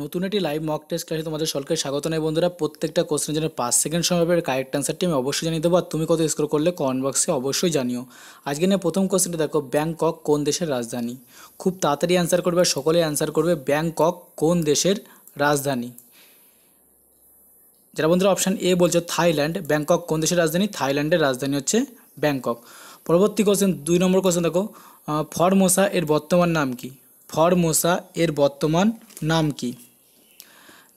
নতুন একটি live mock test ক্লাসে তোমাদের সকলকে স্বাগত নেই বন্ধুরা প্রত্যেকটা কোশ্চেন জন্য পাঁচ সেকেন্ড সময় কারেক্ট অ্যান্সারটি আমি অবশ্যই জানিয়ে দেবো আর তুমি কত স্কোর করলে কমেন্ট বক্সে অবশ্যই জানিও আজকে নিয়ে প্রথম কোশ্চেনটা দেখো ব্যাংকক কোন দেশের রাজধানী খুব তাড়াতাড়ি অ্যান্সার করবে সকলেই অ্যান্সার করবে ব্যাংকক কোন দেশের রাজধানী যারা বন্ধুরা অপশান এ বলছো থাইল্যান্ড ব্যাংকক কোন দেশের রাজধানী থাইল্যান্ডের রাজধানী হচ্ছে ব্যাংকক পরবর্তী কোশ্চেন দুই নম্বর কোশ্চেন দেখো ফরমোসা এর বর্তমান নাম কি ফরমোসা এর বর্তমান নাম কি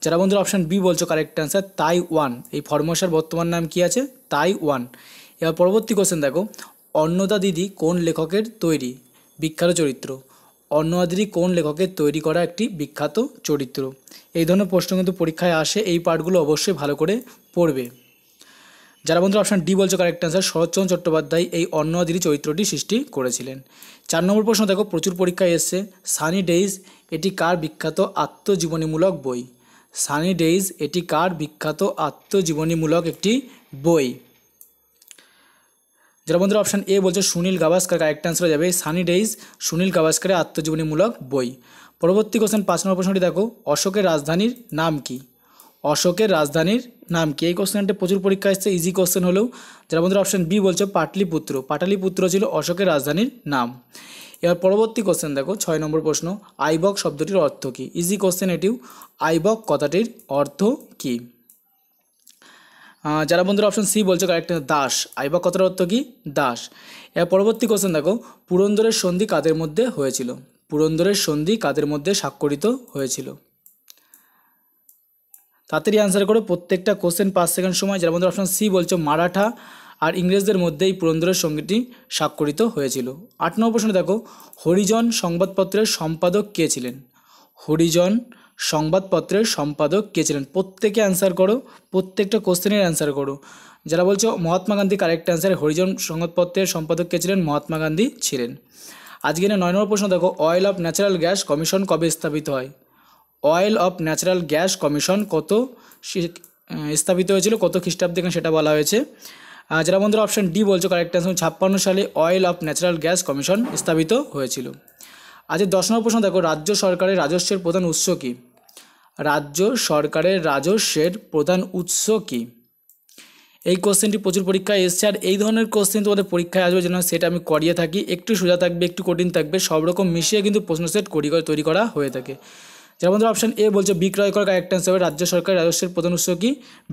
যারা বন্ধুরা অপশান বি বলছো কারেক্ট অ্যান্সার তাইওয়ান এই ফরমোসার বর্তমান নাম কি আছে তাইওয়ান এবার পরবর্তী কোশ্চেন দেখো অন্নদা দিদি কোন লেখকের তৈরি বিখ্যাত চরিত্র অন্নদা দিদি কোন লেখকের তৈরি করা একটি বিখ্যাত চরিত্র এই ধরনের প্রশ্ন কিন্তু পরীক্ষায় আসে এই পাঠগুলো অবশ্যই ভালো করে পড়বে যারা বন্ধু অপশন ডি বলছে কারেক্ট অ্যান্সার শরৎচন্দ্র চট্টোপাধ্যায় এই অন্নদিরি চরিত্রটি সৃষ্টি করেছিলেন চার নম্বর প্রশ্ন দেখো প্রচুর পরীক্ষায় এসছে সানি ডেইজ এটি কার বিখ্যাত আত্মজীবনীমূলক বই সানি ডেইজ এটি কার বিখ্যাত আত্মজীবনীমূলক একটি বই যারা বন্ধুরা অপশান এ বলছে সুনীল গাভাস্কার কারেক্ট অ্যান্সার যাবে সানি ডেইজ সুনীল গাভাস্কারের আত্মজীবনীমূলক বই পরবর্তী কোশ্চেন পাঁচ নম্বর প্রশ্নটি দেখো অশোকের রাজধানীর নাম কি অশোকের রাজধানীর নাম কি এই কোশ্চেনটা প্রচুর পরীক্ষা এসছে ইজি কোশ্চেন হলেও যারা বন্ধুরা অপশান বি বলছে পাটলিপুত্র পাটালিপুত্র ছিল অশোকের রাজধানীর নাম এবার পরবর্তী কোশ্চেন দেখো ছয় নম্বর প্রশ্ন আইবক শব্দটির অর্থ কী ইজি কোশ্চেন এটিও আইবক কথাটির অর্থ কী যারা বন্ধুরা অপশন সি বলছে কারেক্ট দাস আইবক কথার অর্থ কি দাস এবার পরবর্তী কোশ্চেন দেখো পুরন্দরের সন্ধি কাদের মধ্যে হয়েছিল পুরন্দরের সন্ধি কাদের মধ্যে স্বাক্ষরিত হয়েছিল তাড়াতাড়ি অ্যান্সার করো প্রত্যেকটা কোশ্চেন পাঁচ সেকেন্ড সময় যার মধ্যে অপশান সি বলছো মারাঠা আর ইংরেজদের মধ্যে এই পুরন্দরের সঙ্গীটি স্বাক্ষরিত হয়েছিল আট নম্বর প্রশ্ন দেখো হরিজন সংবাদপত্রের সম্পাদক কে ছিলেন হরিজন সংবাদপত্রের সম্পাদক কে ছিলেন প্রত্যেকে অ্যান্সার করো প্রত্যেকটা কোশ্চেনের অ্যান্সার করো যারা বলছো মহাত্মা গান্ধী কারেক্ট অ্যান্সার হরিজন সংবাদপত্রের সম্পাদক কে ছিলেন মহাত্মা গান্ধী ছিলেন আজকে নয় নম্বর প্রশ্ন দেখো oil of natural gas commission কবে স্থাপিত হয় oil of natural gas commission কত স্থাপিত হয়েছিল কত খ্রিস্টাব্দে সেটা বলা হয়েছে যারা বন্ধুরা অপশান ডি বলছো কারেক্ট অ্যান্সার ছাপ্পান্ন সালে oil of natural gas commission স্থাপিত হয়েছিল আজকে দশ নম্বর প্রশ্ন দেখো রাজ্য সরকারের রাজস্বের প্রধান উৎস কী রাজ্য সরকারের রাজস্বের প্রধান উৎস কী এই কোশ্চেনটি প্রচুর পরীক্ষায় এসছে আর এই ধরনের কোশ্চেন তোমাদের পরীক্ষায় আসবে যেন সেটা আমি করিয়ে থাকি একটু সোজা থাকবে একটু কঠিন থাকবে সব রকম মিশিয়ে কিন্তু প্রশ্ন সেট করি তৈরি করা হয়ে থাকে যার ধরো অপশান এ বলছে বিক্রয় কর কারেক্ট অ্যান্সার হবে রাজ্য সরকারের রাজস্বের প্রধান উৎস কি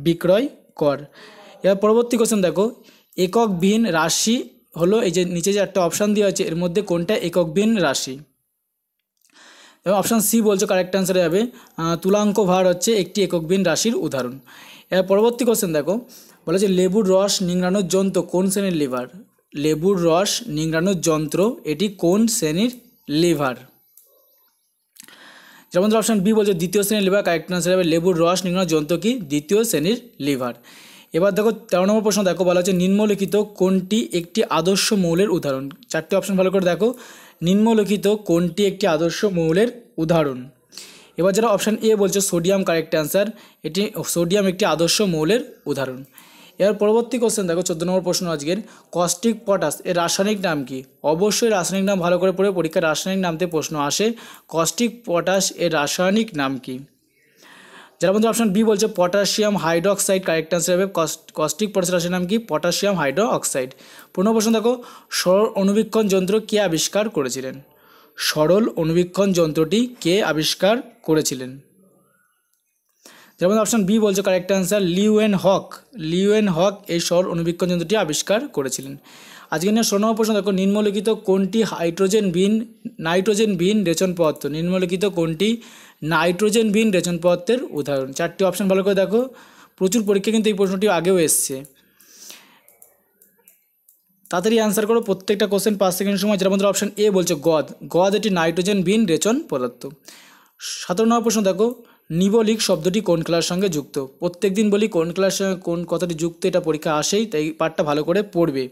বিক্রয় কর এবার পরবর্তী কোশ্চেন দেখো এককবিহীন রাশি হলো এই যে নিচে যে একটা অপশান দেওয়া আছে এর মধ্যে কোনটা এককবিহীন রাশি এবং অপশান সি বলছে কারেক্ট অ্যান্সার যাবে তুলাঙ্ক ভার হচ্ছে একটি এককবিহীন রাশির উদাহরণ এবার পরবর্তী কোশ্চেন দেখো বলে যে লেবুর রস নিংড়ানোর যন্ত্র কোন শ্রেণীর লিভার লেবুর রস নিংড়ানোর যন্ত্র এটি কোন শ্রেণীর লিভার যেমন অপশন বি বলছে দ্বিতীয় শ্রেণীর লিভার কারেক্ট আনসার হবে লেবুর রস নিম্ন যন্ত্র কি দ্বিতীয় শ্রেণীর লিভার এবার দেখো তেরো নম্বর প্রশ্ন দেখো বলা হচ্ছে নিম্নলিখিত কোনটি একটি আদর্শ মৌলের উদাহরণ চারটি অপশন ভালো করে দেখো নিম্নলিখিত কোনটি একটি আদর্শ মৌলের উদাহরণ এবার যারা অপশান এ বলছে সোডিয়াম কারেক্ট অ্যান্সার এটি সোডিয়াম একটি আদর্শ মৌলের উদাহরণ এর পরবর্তী কোশ্চেন দেখো চোদ্দ নম্বর প্রশ্ন আজকের কস্টিক পটাস এর রাসায়নিক নাম কি অবশ্যই রাসায়নিক নাম ভালো করে পড়ে পরীক্ষার রাসায়নিক নামতে প্রশ্ন আসে কস্টিক পটাস এর রাসায়নিক নাম কি যার মধ্যে অপশান বি বলছে পটাশিয়াম হাইড্রোক্সাইড কারেক্ট আনসার হবে কস্টিক পটাস রাসায়নিক নাম কি পটাশিয়াম হাইড্রোক্সাইড পুনঃ প্রশ্ন দেখো সরল অণুবীক্ষণ যন্ত্র কে আবিষ্কার করেছিলেন সরল অণুবীক্ষণ যন্ত্রটি কে আবিষ্কার করেছিলেন যেমন অপশন বি বলছে correct answer Leeuwenhoek Leeuwenhoek এই সর অনুবীক্ষণ যন্ত্রটি আবিষ্কার করেছিলেন আজকে নিয়ে ষোলো প্রশ্ন দেখো নিম্নলিখিত কোনটি হাইড্রোজেন বিন নাইট্রোজেন বিন রেচন পদার্থ নিম্নলিখিত কোনটি নাইট্রোজেন বিন রেচন পদার্থের উদাহরণ চারটি অপশন ভালো করে দেখো প্রচুর পরীক্ষা কিন্তু এই প্রশ্নটি আগেও এসছে তাড়াতাড়ি অ্যান্সার করো প্রত্যেকটা কোশ্চেন পাঁচ সেকেন্ড সময় যেটা আমাদের অপশন এ বলছে গদ গদ এটি নাইট্রোজেন বিন রেচন পদার্থ সতেরো নম্বর প্রশ্ন দেখো নিবলিক শব্দটি কোন খেলার সঙ্গে যুক্ত প্রত্যেক দিন বলি কোন খেলার সঙ্গে কোন কথাটি যুক্ত এটা পরীক্ষা আসেই তাই পাঠটা ভালো করে পড়বে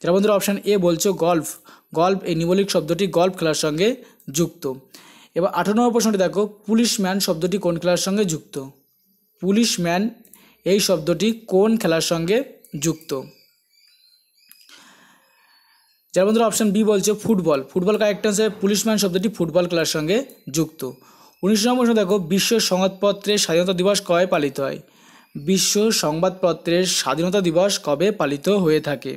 যারা বন্ধুরা অপশান এ বলছো গল্ফ গল্ফ এই নিবলিক শব্দটি গল্ফ খেলার সঙ্গে যুক্ত এবার আঠারো নম্বর প্রশ্নটি দেখো পুলিশ ম্যান শব্দটি কোন খেলার সঙ্গে যুক্ত পুলিশ ম্যান এই শব্দটি কোন খেলার সঙ্গে যুক্ত যার বন্ধুরা অপশান বি বলছে football football correct answer policeman শব্দটি ফুটবল খেলার সঙ্গে যুক্ত উনিশ নম্বর দেখো বিশ্ব সংবাদপত্রের স্বাধীনতা দিবস কবে পালিত হয় বিশ্ব সংবাদপত্রের স্বাধীনতা দিবস কবে পালিত হয়ে থাকে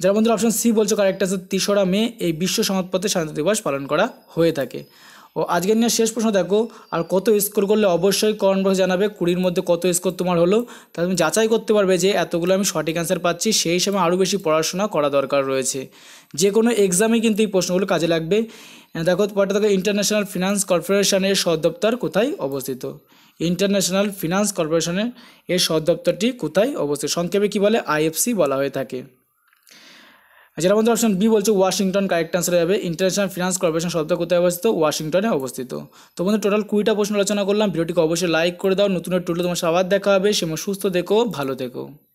যারা বন্ধুরা অপশন সি বলছো কারেক্ট আছে তেসরা মে এই বিশ্ব সংবাদপত্রের স্বাধীনতা দিবস পালন করা হয়ে থাকে ও আজকের নিয়ে শেষ প্রশ্ন দেখো আর কত স্কোর করলে অবশ্যই কমেন্ট বক্সে জানাবে কুড়ির মধ্যে কত স্কোর তোমার হলো তা তুমি যাচাই করতে পারবে যে এতগুলো আমি সঠিক অ্যান্সার পাচ্ছি সেই হিসাবে আরও বেশি পড়াশোনা করা দরকার রয়েছে যে কোনো এক্সামে কিন্তু এই প্রশ্নগুলো কাজে লাগবে দেখো পরে দেখো ইন্টারন্যাশনাল ফিনান্স কর্পোরেশনের সদপ্তর কোথায় অবস্থিত ইন্টারন্যাশনাল ফিনান্স কর্পোরেশনের এর সদপ্তরটি কোথায় অবস্থিত সংক্ষেপে কী বলে আইএফসি বলা হয়ে থাকে আচ্ছা বন্ধু অপশন বি বলছে ওয়াশিংটন কারেক্ট আনসার হবে ইন্টারন্যাশনাল ফিনান্স কর্পোরেশন শব্দ কোথায় অবস্থিত ওয়াশিংটনে অবস্থিত তো বন্ধু টোটাল কুড়িটা প্রশ্ন আলোচনা করলাম ভিডিওটিকে অবশ্যই লাইক করে দাও নতুন টুটলে তোমার সবার দেখা হবে সে সুস্থ দেখো ভালো দেখো